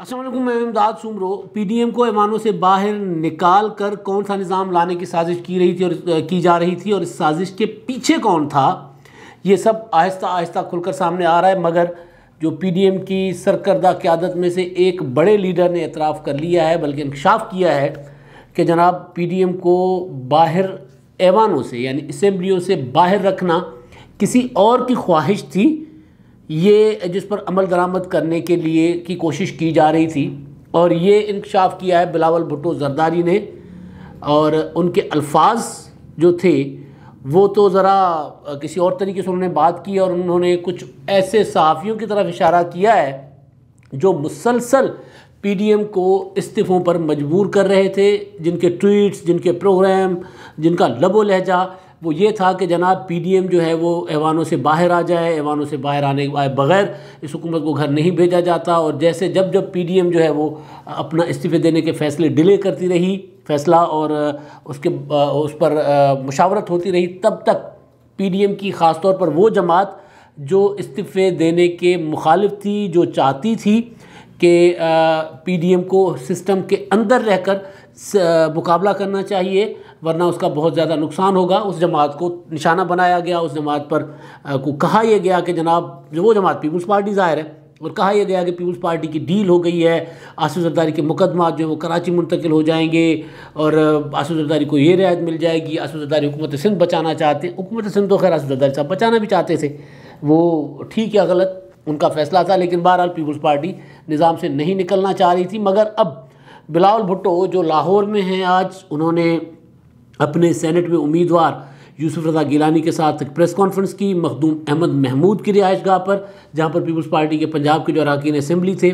असलम मैं इमदाद सुमरो पीडीएम को ऐमानों से बाहर निकाल कर कौन सा निज़ाम लाने की साजिश की रही थी और की जा रही थी और इस साजिश के पीछे कौन था ये सब आहिस्ता आहिस्ता खुलकर सामने आ रहा है मगर जो पीडीएम की सरकर्दा क्यादत में से एक बड़े लीडर ने एतराफ़ कर लिया है बल्कि इंकशाफ किया है कि जनाब पीडीएम को बाहर ऐवानों से यानी इसम्बलियों से बाहर रखना किसी और की ख्वाहिश थी ये जिस पर अमल दरामद करने के लिए की कोशिश की जा रही थी और ये इंकशाफ किया है बिलावल भुट्टो जरदारी ने और उनके अल्फाज जो थे वो तो ज़रा किसी और तरीके से उन्होंने बात की और उन्होंने कुछ ऐसे सहाफ़ियों की तरफ इशारा किया है जो मुसलसल पीडीएम को इस्तीफ़ों पर मजबूर कर रहे थे जिनके ट्वीट्स जिनके प्रोग्राम जिनका लबो लहजा वो ये था कि जनाब पीडीएम जो है वो ऐवानों से बाहर आ जाए ऐवानों से बाहर आने के आए बगैर इस हुकूमत को घर नहीं भेजा जाता और जैसे जब जब पीडीएम जो है वो अपना इस्तीफे देने के फैसले डिले करती रही फैसला और उसके उस पर मुशावरत होती रही तब तक एम की ख़ास तौर पर वो जमात जो इस्तीफ़े देने के मुखालिफ थी जो चाहती थी कि पी एम को सिस्टम के अंदर रहकर मुकाबला करना चाहिए वरना उसका बहुत ज़्यादा नुकसान होगा उस जमात को निशाना बनाया गया उस जमात पर को कहा यह गया कि जनाब जो वो जमात पीपल्स पार्टी ज़ाहिर है और कहा यह गया कि पीपल्स पार्टी की डील हो गई है आसू जरदारी के मुकदमा जो है वो कराची मुंतकिल हो जाएंगे और आसू जरदारी को ये रियायत मिल जाएगी आसू जरदारी हुकूमत सिंध बचाना चाहते हुकूमत सिंध तो खैर आसू जरदारी साहब बचाना भी चाहते थे वो ठीक या गलत उनका फैसला था लेकिन बहरहाल पीपल्स पार्टी निज़ाम से नहीं निकलना चाह रही थी मगर अब बिलावल भुट्टो जो लाहौर में हैं आज उन्होंने अपने सेनेट में उम्मीदवार यूसुफ रजा गिलानी के साथ एक प्रेस कॉन्फ्रेंस की मखदूम अहमद महमूद की रिहाइश गाह पर जहाँ पर पीपल्स पार्टी के पंजाब के जो अरकान असम्बली थे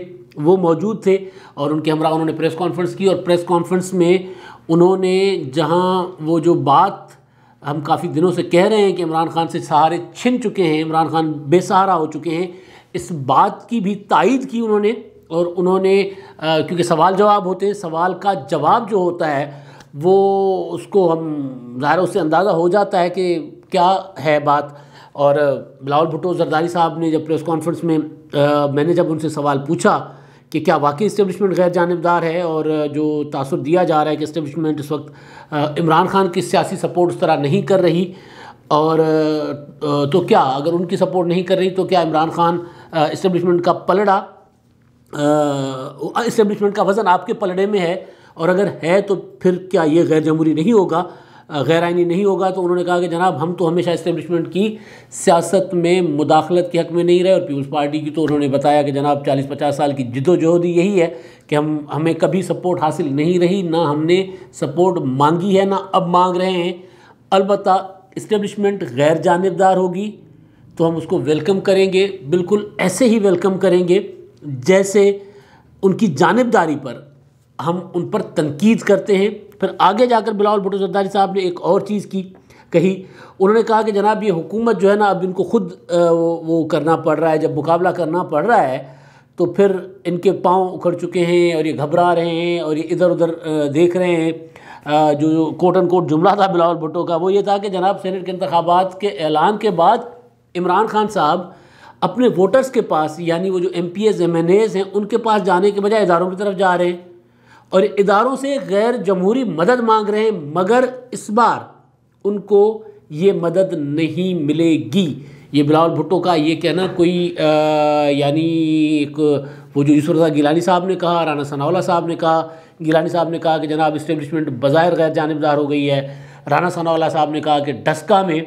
वो मौजूद थे और उनके हमरा उन्होंने प्रेस कॉन्फ्रेंस की और प्रेस कॉन्फ्रेंस में उन्होंने जहाँ वो जो बात हम काफ़ी दिनों से कह रहे हैं कि इमरान खान से सहारे छिन चुके हैं इमरान खान बेसहारा हो चुके हैं इस बात की भी तायद की उन्होंने और उन्होंने क्योंकि सवाल जवाब होते हैं सवाल का जवाब जो होता है वो उसको हम ज़ाहिर उससे अंदाज़ा हो जाता है कि क्या है बात और बिलावल भुट्टो जरदारी साहब ने जब प्रेस कॉन्फ्रेंस में आ, मैंने जब उनसे सवाल पूछा कि क्या वाकई इस्टेबलिशमेंट गैर जानबदार है और जो तासर दिया जा रहा है कि इस्टेबलिशमेंट इस वक्त इमरान खान की सियासी सपोर्ट उस तरह नहीं कर रही और तो क्या अगर उनकी सपोर्ट नहीं कर रही तो क्या इमरान खान इस्टेबलिशमेंट का पलड़ा इस्टेब्लिशमेंट का वज़न आपके पलड़े में है और अगर है तो फिर क्या ये गैर जमहूरी नहीं होगा गैर आइनी नहीं होगा तो उन्होंने कहा कि जनाब हम तो हमेशा इस्टेब्लिशमेंट की सियासत में मुदाखलत के हक में नहीं रहे और पीपल्स पार्टी की तो उन्होंने बताया कि जनाब 40-50 साल की जिदोजहद यही है कि हम हमें कभी सपोर्ट हासिल नहीं रही ना हमने सपोर्ट मांगी है ना अब मांग रहे हैं अलबत् इस्टेब्लिशमेंट गैर जानबदार होगी तो हम उसको वेलकम करेंगे बिल्कुल ऐसे ही वेलकम करेंगे जैसे उनकी जानबदारी पर हम उन पर तनकीद करते हैं फिर आगे जाकर बिलावल भुटो जरदारी साहब ने एक और चीज़ की कही उन्होंने कहा कि जनाब ये हुकूमत जो है ना अब इनको खुद वो करना पड़ रहा है जब मुकाबला करना पड़ रहा है तो फिर इनके पाँव उखड़ चुके हैं और ये घबरा रहे हैं और ये इधर उधर देख रहे हैं जो कोट एंड कोट जुमला था बिलावल भुटो का वो ये था कि जनाब सैनट के इंतबात के ऐलान के बाद इमरान खान साहब अपने वोटर्स के पास यानी वो जो M P As M N As हैं उनके पास जाने के बजाय इदारों की तरफ जा रहे हैं और इदारों से गैर जमहूरी मदद मांग रहे हैं मगर इस बार उनको ये मदद नहीं मिलेगी ये बिलावल भुट्टो का ये कहना कोई यानी एक वो जो ईश्वर गिलानी साहब ने कहा राना सनावला साहब ने कहा गिलानी साहब ने कहा कि जनाब इस्टेब्लिशमेंट बाज़ाहिर गैर जानबदार हो गई है राना सनावला साहब ने कहा कि डस्का में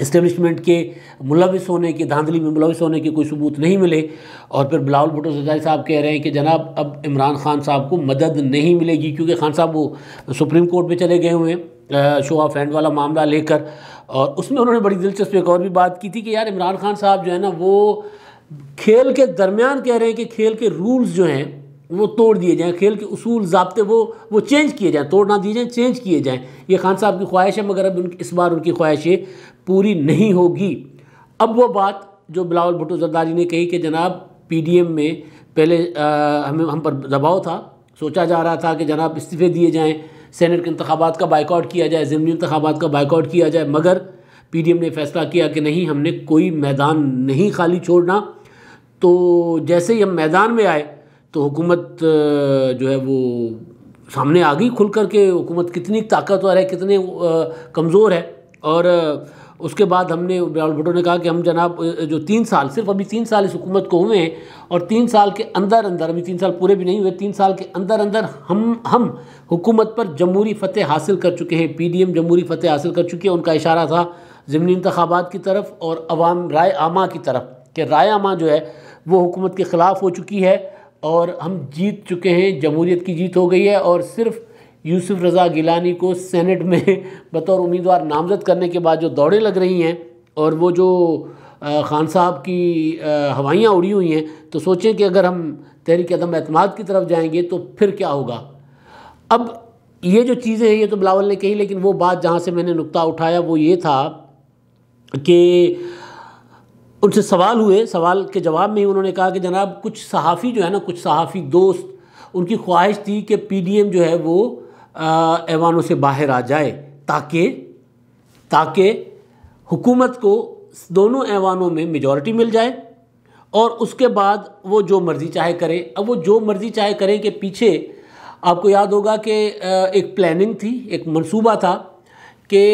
इस्टेब्लिशमेंट के मुलविस होने के धांधली में मुलविस होने के कोई सबूत नहीं मिले और फिर बिलाल भुटो सजाई साहब कह रहे हैं कि जनाब अब इमरान खान साहब को मदद नहीं मिलेगी क्योंकि खान साहब वो सुप्रीम कोर्ट में चले गए हुए हैं शो ऑफ हैंड वाला मामला लेकर और उसमें उन्होंने बड़ी दिलचस्प एक और भी बात की थी कि यार इमरान खान साहब जो है ना वो खेल के दरमियान कह रहे हैं कि खेल के रूल्स जो हैं वो तोड़ दिए जाएँ खेल के असूल जबते वो वो चेंज किए जाएँ तोड़ ना दिए जाएँ चेंज किए जाएँ ये खान साहब की ख्वाहिश है मगर अब उन इस बार उनकी ख्वाहिशें पूरी नहीं होगी अब वो बात जो बिलावल भुट्टो जरदारी ने कही कि जनाब पीडीएम में पहले आ, हमें हम पर दबाव था सोचा जा रहा था कि जनाब इस्तीफ़े दिए जाएँ सैनट के इंतबात का बाइकआउट किया जाए ज़मनी इंतबात का बाइकआउट किया जाए मगर एम ने फैसला किया कि नहीं हमने कोई मैदान नहीं खाली छोड़ना तो जैसे ही हम मैदान में आए तो हुकूमत जो है वो सामने आ गई खुल कर के हुकूमत कितनी ताकतवर है कितने कमज़ोर है और उसके बाद हमने बिलावल भुट्टो ने कहा कि हम जनाब जो तीन साल सिर्फ अभी तीन साल इस हुकूमत को हुए हैं और तीन साल के अंदर अंदर अभी तीन साल पूरे भी नहीं हुए तीन साल के अंदर अंदर हम हम हुकूमत पर जमहूरी फतेह हासिल कर चुके हैं पी डी एम जमहूरी फ़तह हासिल कर चुकी है उनका इशारा था ज़मनी इंतबात की तरफ और अवाम राय आमा की तरफ कि राय आमा जो है वो हुकूमत के ख़िलाफ़ हो चुकी है और हम जीत चुके हैं जमहूरियत की जीत हो गई है और सिर्फ यूसुफ रज़ा गिलानी को सेनेट में बतौर उम्मीदवार नामजद करने के बाद जो दौड़ें लग रही हैं और वो जो ख़ान साहब की हवाइयाँ उड़ी हुई हैं तो सोचें कि अगर हम तहरीक अदम अतमाद की तरफ जाएंगे तो फिर क्या होगा अब ये जो चीज़ें हैं ये तो बिलावल ने कही लेकिन वो बात जहाँ से मैंने नुकता उठाया वो ये था कि उनसे सवाल हुए सवाल के जवाब में ही उन्होंने कहा कि जनाब कुछ सहाफ़ी जो है ना कुछ सहाफ़ी दोस्त उनकी ख्वाहिश थी कि पीडीएम जो है वो ऐवानों से बाहर आ जाए ताकि ताकि हुकूमत को दोनों ऐवानों में मेजॉरिटी मिल जाए और उसके बाद वो जो मर्ज़ी चाहे करें अब वो जो मर्ज़ी चाहे करें के पीछे आपको याद होगा कि एक प्लानिंग थी एक मंसूबा था कि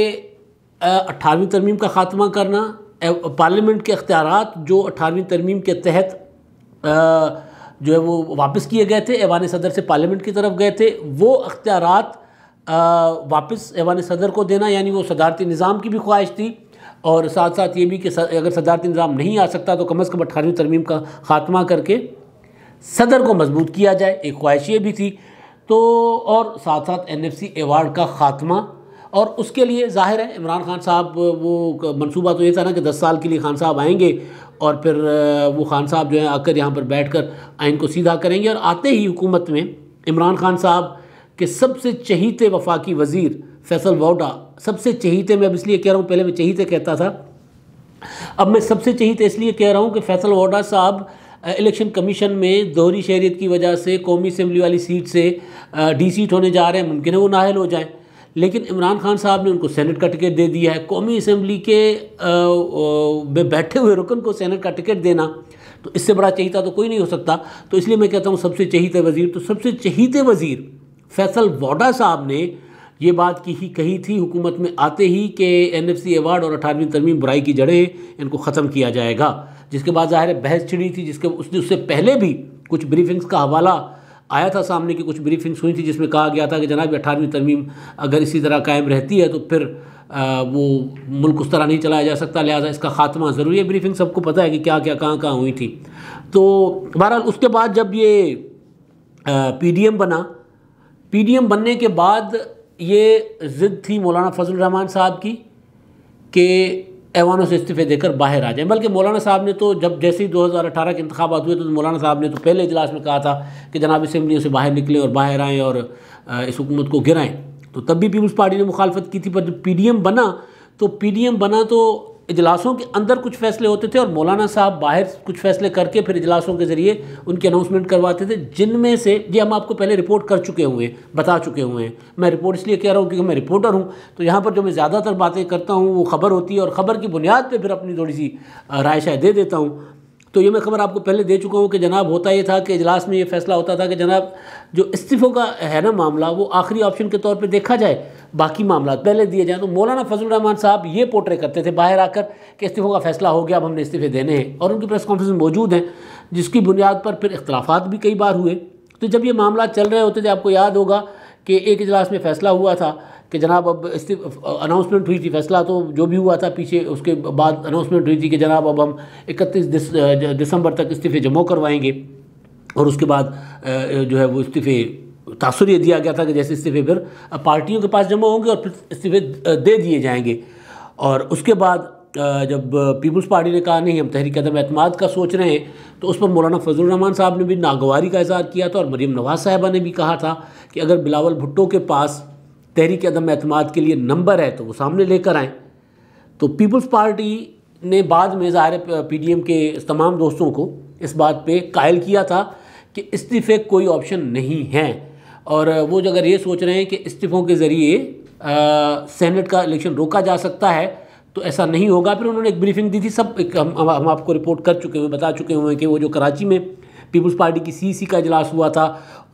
अट्ठारहवीं तरमीम का ख़ात्मा करना पार्लियामेंट के अख्तियार जो अठारहवीं तरमीम के तहत जो है वो वापस किए गए थे ऐवान सदर से पार्लियामेंट की तरफ गए थे वो अख्तियार वापस ऐवान सदर को देना यानी वो सदारती निज़ाम की भी ख्वाहिश थी और साथ साथ ये भी कि अगर सदारती निज़ाम नहीं आ सकता तो कम अज़ कम अठारहवीं तरमीम का ख़ात्मा करके सदर को मजबूत किया जाए एक ख्वाहिश ये भी थी तो और साथ साथ एन एफ सी एवार्ड का ख़ात्मा और उसके लिए जाहिर है इमरान खान साहब वो मनसूबा तो ये था ना कि दस साल के लिए खान साहब आएंगे और फिर वो खान साहब जो है आकर यहाँ पर बैठ कर आइन को सीधा करेंगे और आते ही हुकूमत में इमरान खान साहब के सबसे चहीते वफाकी वज़ीर फैसल वाउडा सबसे चहीते मैं अब इसलिए कह रहा हूँ पहले मैं चहीते कहता था अब मैं सबसे चहीते इसलिए कह रहा हूँ कि फैसल वाडा साहब इलेक्शन कमीशन में दोहरी शहरीत की वजह से कौमी असम्बली वाली सीट से डी सीट होने जा रहे हैं मुमकिन है वो नाहल हो जाएँ लेकिन इमरान खान साहब ने उनको सेनेट का टिकट दे दिया है कौमी असम्बली के में बैठे हुए रुकन को सेनेट का टिकट देना तो इससे बड़ा चहीता तो कोई नहीं हो सकता तो इसलिए मैं कहता हूँ सबसे चहीते वज़ीर तो सबसे चहीते वज़ीर फैसल वाडा साहब ने ये बात की ही कही थी हुकूमत में आते ही कि एन एफ सी अवार्ड और अठारहवीं तरमीम बुराई की जड़ें इनको ख़त्म किया जाएगा जिसके बाद ज़ाहिर बहस छिड़ी थी जिसके उसने उससे पहले भी कुछ ब्रीफिंग्स का हवाला आया था सामने की कुछ ब्रीफिंग हुई थी जिसमें कहा गया था कि जनाब अठारहवीं तरमीम अगर इसी तरह कायम रहती है तो फिर आ, वो मुल्क उस तरह नहीं चलाया जा सकता लिहाजा इसका खात्मा ज़रूरी है ब्रीफिंग सबको पता है कि क्या क्या कहाँ कहाँ हुई थी तो बहरहाल उसके बाद जब ये एम बना एम बनने के बाद ये ज़िद थी मौलाना फजल रहमान साहब की कि ऐवानों से इस्तीफे देकर बाहर आ जाए बल्कि मौलाना साहब ने तो जब जैसे ही 2018 के इंतबात हुए तो मौलाना साहब ने तो पहले इजलास में कहा था कि जनाब इसम्बलियों से बाहर निकले और बाहर आएँ और इस हुकूमत को गिराएँ तो तब भी पीपल्स पार्टी ने मुखालफत की थी पर जब पी बना तो पी बना तो इजलासों के अंदर कुछ फैसले होते थे और मौलाना साहब बाहर कुछ फैसले करके फिर इजलासों के ज़रिए उनकी अनाउंसमेंट करवाते थे जिनमें से ये हम आपको पहले रिपोर्ट कर चुके हुए हैं बता चुके हुए हैं मैं रिपोर्ट इसलिए कह रहा हूँ क्योंकि मैं रिपोर्टर हूँ तो यहाँ पर जो मैं ज़्यादातर बातें करता हूँ वो खबर होती है और ख़बर की बुनियाद पर फिर अपनी थोड़ी सी राय शायद दे देता हूँ तो ये मैं खबर आपको पहले दे चुका हूँ कि जनाब होता ये था कि इजलास में ये फैसला होता था कि जनाब जो इस्तीफ़ों का है ना मामला वो आखिरी ऑप्शन के तौर पर देखा जाए बाकी मामला पहले दिए जाए तो मौलाना फजल रहमान साहब ये पोर्ट्रे करते थे बाहर आकर कि इस्तीफ़ों का फैसला हो गया अब हमने इस्तीफ़े देने हैं और उनकी प्रेस कॉन्फ्रेंस मौजूद हैं जिसकी बुनियाद पर फिर इख्तलाफात भी कई बार हुए तो जब ये मामला चल रहे होते थे आपको याद होगा कि एक इजलास में फ़ैसला हुआ था कि जनाब अब अनाउंसमेंट हुई थी फैसला तो जो भी हुआ था पीछे उसके बाद अनाउंसमेंट हुई थी कि जनाब अब हम इकतीस दिसंबर तक इस्तीफ़े जमा करवाएंगे और उसके बाद जो है वो इस्तीफ़े तासुर ये दिया गया था कि जैसे इस्तीफे फिर पार्टियों के पास जमा होंगे और फिर इस्तीफे दे दिए जाएंगे और उसके बाद जब पीपल्स पार्टी ने कहा नहीं हम तहरीक अदम अतमाद का सोच रहे हैं तो उस पर मौलाना फजल रहमान साहब ने भी नागवारी का इजहार किया था और मरीम नवाज साहबा ने भी कहा था कि अगर बिलावल भुट्टो के पास तहरीक अदम अतमाद के लिए नंबर है तो वो सामने लेकर आएँ तो पीपल्स पार्टी ने बाद में ज़ाहिर पी डी एम के तमाम दोस्तों को इस बात पर कायल किया था कि इस्तीफ़े कोई ऑप्शन नहीं है और वो जो अगर ये सोच रहे हैं कि इस्तीफ़ों के ज़रिए सेनेट का इलेक्शन रोका जा सकता है तो ऐसा नहीं होगा फिर उन्होंने एक ब्रीफिंग दी थी सब एक हम हम आपको रिपोर्ट कर चुके हैं बता चुके हुए कि वो जो कराची में पीपल्स पार्टी की सीसी का इजलास हुआ था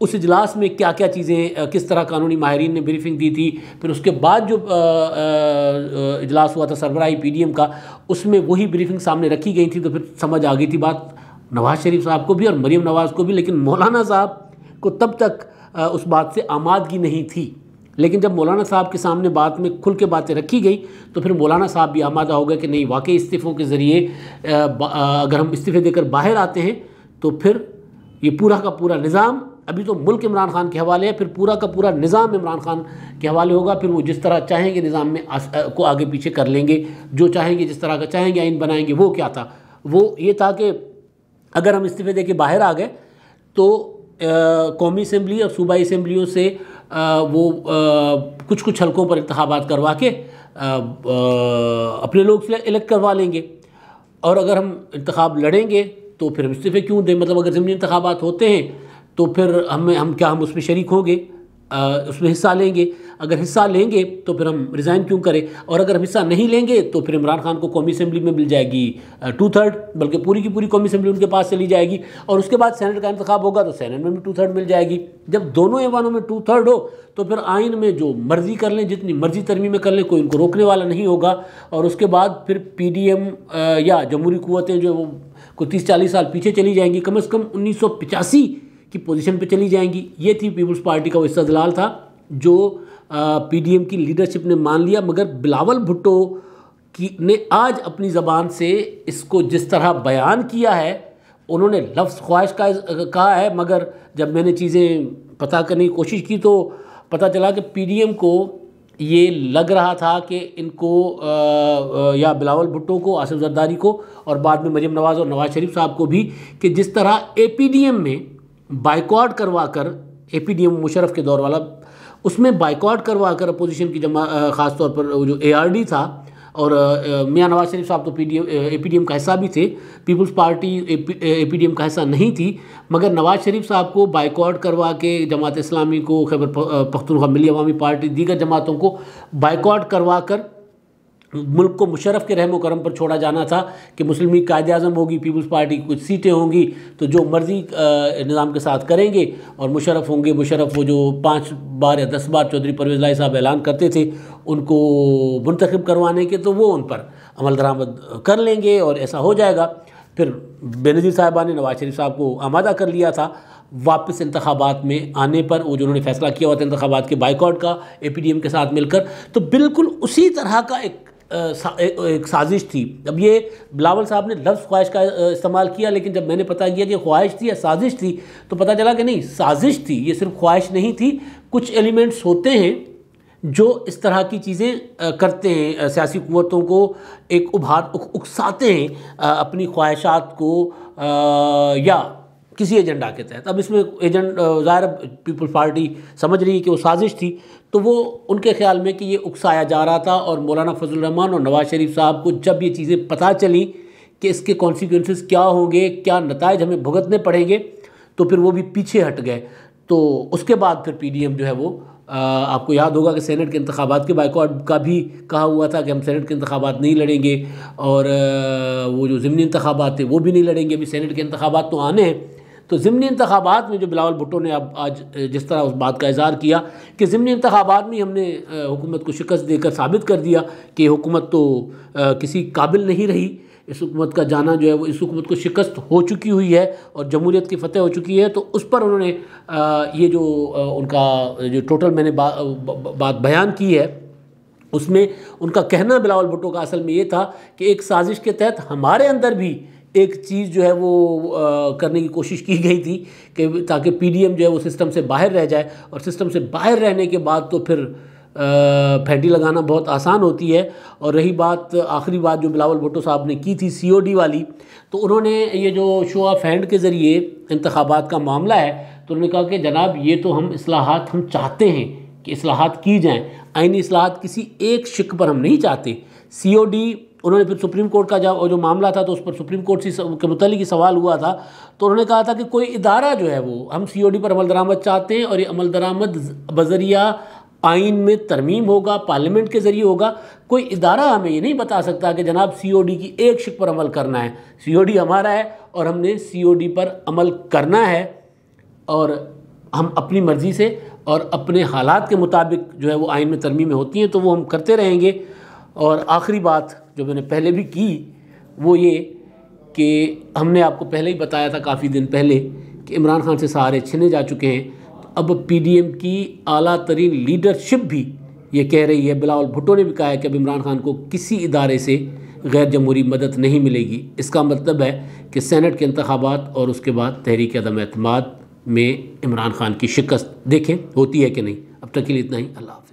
उस इजलास में क्या क्या चीज़ें किस तरह कानूनी माहरीन ने ब्रीफिंग दी थी फिर उसके बाद जो इजलास हुआ था सरबराही पीडीएम का उसमें वही ब्रीफिंग सामने रखी गई थी तो फिर समझ आ गई थी बात नवाज़ शरीफ साहब को भी और मरीम नवाज़ को भी लेकिन मौलाना साहब को तब तक उस बात से आमादगी नहीं थी लेकिन जब मौलाना साहब के सामने बात में खुल के बातें रखी गई तो फिर मौलाना साहब भी आमादा हो गए कि नहीं वाकई इस्तीफ़ों के ज़रिए अगर हम इस्तीफ़े देकर बाहर आते हैं तो फिर ये पूरा का पूरा निज़ाम अभी तो मुल्क इमरान खान के हवाले है फिर पूरा का पूरा निज़ाम इमरान खान के हवाले होगा फिर वो जिस तरह चाहेंगे निज़ाम में आस, आ, को आगे पीछे कर लेंगे जो चाहेंगे जिस तरह का चाहेंगे आइन बनाएंगे वो क्या था वो ये था कि अगर हम इस्तीफ़े दे के बाहर आ गए तो कौमी असम्बली और सूबा असम्बलियों से आ, वो आ, कुछ कुछ हलकों पर इंतबात करवा के आ, अपने लोग इलेक्ट करवा लेंगे और अगर हम इंतब लड़ेंगे तो फिर हम इस्तीफ़े क्यों दें मतलब अगर ज़मीनी इंतबात होते हैं तो फिर हमें हम क्या हम उसमें शरीक होंगे उसमें हिस्सा लेंगे अगर हिस्सा लेंगे तो फिर हम रिज़ाइन क्यों करें और अगर हम हिस्सा नहीं लेंगे तो फिर इमरान खान को कौमी असम्बली में मिल जाएगी टू थर्ड बल्कि पूरी की पूरी कौमी असम्बली उनके पास चली जाएगी और उसके बाद सैनट का इंतखब होगा तो सैनट में भी टू थर्ड मिल जाएगी जब दोनों ऐवानों में टू थर्ड हो तो फिर आइन में जो मर्ज़ी कर लें जितनी मर्ज़ी तरमीमें कर लें कोई उनको रोकने वाला नहीं होगा और उसके बाद फिर पी डी एम या जमहूरी क़वतें जो वो को तीस चालीस साल पीछे चली जाएंगी कम अज़ कम उन्नीस सौ पचासी की पोजीशन पे चली जाएंगी ये थी पीपल्स पार्टी का वो दलाल था जो पीडीएम की लीडरशिप ने मान लिया मगर बिलावल भुट्टो की ने आज अपनी ज़बान से इसको जिस तरह बयान किया है उन्होंने लफ्ज़ ख्वाहिश का कहा है मगर जब मैंने चीज़ें पता करने की कोशिश की तो पता चला कि पी को ये लग रहा था कि इनको आ, आ, या बिलावल भुट्टो को आसिफ जरदारी को और बाद में मरीम नवाज़ और नवाज़ शरीफ साहब को भी कि जिस तरह एपीडीएम में बाइकआउट कर A P D M Musharraf के दौर वाला उसमें बाइकआउट कर अपोजिशन की जमा ख़ासतौर पर जो ए आर डी था और मियाँ नवाज शरीफ साहब तो P D M A P D M का हिस्सा भी थे Peoples Party A P D M का हिस्सा नहीं थी मगर नवाज शरीफ साहब को बाइकआउट करवा के जमात इस्लामी को खैबर पख्तूनख्वा मिली अवामी पार्टी दीगर जमातों को बाइकआउट करवा कर मुल्क को मुशरफ के रहम करम पर छोड़ा जाना था कि मुस्लिम लीग कायद अजम होगी पीपल्स पार्टी की कुछ सीटें होंगी तो जो मर्जी निज़ाम के साथ करेंगे और मुशरफ होंगे मुशरफ वो जो पाँच बार या दस बार चौधरी परवेज लाई साहब ऐलान करते थे उनको मुंतखब करवाने के तो वो उन पर अमल दरामद कर लेंगे और ऐसा हो जाएगा फिर बेनज़ीर साहबा ने नवाज शरीफ साहब को आमादा कर लिया था वापस इंतबात में आने पर वो जो उन्होंने फैसला किया हुआ था इंतबात के बाइकआउट का ए पी डी एम के साथ मिलकर तो बिल्कुल उसी तरह का एक सा, एक साजिश थी अब ये बिलावल साहब ने लफ्ज़ ख्वाहिश का इस्तेमाल किया लेकिन जब मैंने पता किया कि ख्वाहिश थी या साजिश थी तो पता चला कि नहीं साजिश थी ये सिर्फ ख्वाहिश नहीं थी कुछ एलिमेंट्स होते हैं जो इस तरह की चीज़ें करते हैं सियासी क़वतों को एक उभार उकसाते हैं अपनी ख्वाहिशात को या किसी एजेंडा के तहत अब इसमें एजेंट ज़ाहिर पीपल्स पार्टी समझ रही है कि वो साजिश थी तो वो उनके ख्याल में कि ये उकसाया जा रहा था और मौलाना फजल रहमान और नवाज़ शरीफ साहब को जब ये चीज़ें पता चली कि इसके कॉन्सिक्वेंसेस क्या होंगे क्या नतज हमें भुगतने पड़ेंगे तो फिर वो भी पीछे हट गए तो उसके बाद फिर पी जो है वो आपको याद होगा कि सेनेट के इंतबात के बाइकआउट का भी कहा हुआ था कि हम सेनेट के इंतबात नहीं लड़ेंगे और वो जो ज़मनी इंतबात थे वो भी नहीं लड़ेंगे अभी सेनेट के इंतबात तो आने हैं तो ज़मनी इंतबात में जो बिलावल भुटो ने अब आज जिस तरह उस बात का इजहार किया कि ज़मनी इंतबात में हमने हुकूमत को शिकस्त देकर साबित कर दिया कि हुकूमत तो किसी काबिल नहीं रही इस हुकूमत का जाना जो है वो इस हुकूमत को शिकस्त हो चुकी हुई है और जमहूरीत की फतह हो चुकी है तो उस पर उन्होंने ये जो उनका जो टोटल मैंने बात बयान की है उसमें उनका कहना बिलावल भुटो का असल में ये था कि एक साजिश के तहत हमारे अंदर भी एक चीज़ जो है वो आ, करने की कोशिश की गई थी कि ताकि पीडीएम जो है वो सिस्टम से बाहर रह जाए और सिस्टम से बाहर रहने के बाद तो फिर फेंटी लगाना बहुत आसान होती है और रही बात आखिरी बात जो बिलावल भुट्टो साहब ने की थी सीओडी वाली तो उन्होंने ये जो शो ऑफ हैंड के ज़रिए इंतबात का मामला है तो उन्होंने कहा कि जनाब ये तो हम असलाहत हम चाहते हैं कि असलाहत की जाएँ आइनी असलाहत किसी एक शिक पर हम नहीं चाहते सी उन्होंने फिर सुप्रीम कोर्ट का जब जो मामला था तो उस पर सुप्रीम कोर्ट से के मुतल सवाल हुआ था तो उन्होंने कहा था कि कोई इदारा जो है वो हम सी ओ डी पर अमल दरामद चाहते हैं और ये अमल दरामद बजरिया आइन में तरमीम होगा पार्लियामेंट के ज़रिए होगा कोई इदारा हमें ये नहीं बता सकता कि जनाब सीओडी की एक शिक पर अमल करना है सीओडी हमारा है और हमने सीओडी पर अमल करना है और हम अपनी मर्ज़ी से और अपने हालात के मुताबिक जो है वो आइन में तरमीमें होती हैं तो वो हम करते रहेंगे और आखिरी बात जो मैंने पहले भी की वो ये कि हमने आपको पहले ही बताया था काफ़ी दिन पहले कि इमरान खान से सहारे छिने जा चुके हैं तो अब पीडीएम की अला तरीन लीडरशिप भी ये कह रही है बिलावल भुट्टो ने भी कहा है कि अब इमरान खान को किसी इदारे से गैर जमहूरी मदद नहीं मिलेगी इसका मतलब है कि सेनेट के इंतबात और उसके बाद तहरीक अदम अतमाद में इमरान खान की शिकस्त देखें होती है कि नहीं अब तक के लिए इतना ही अल्लाह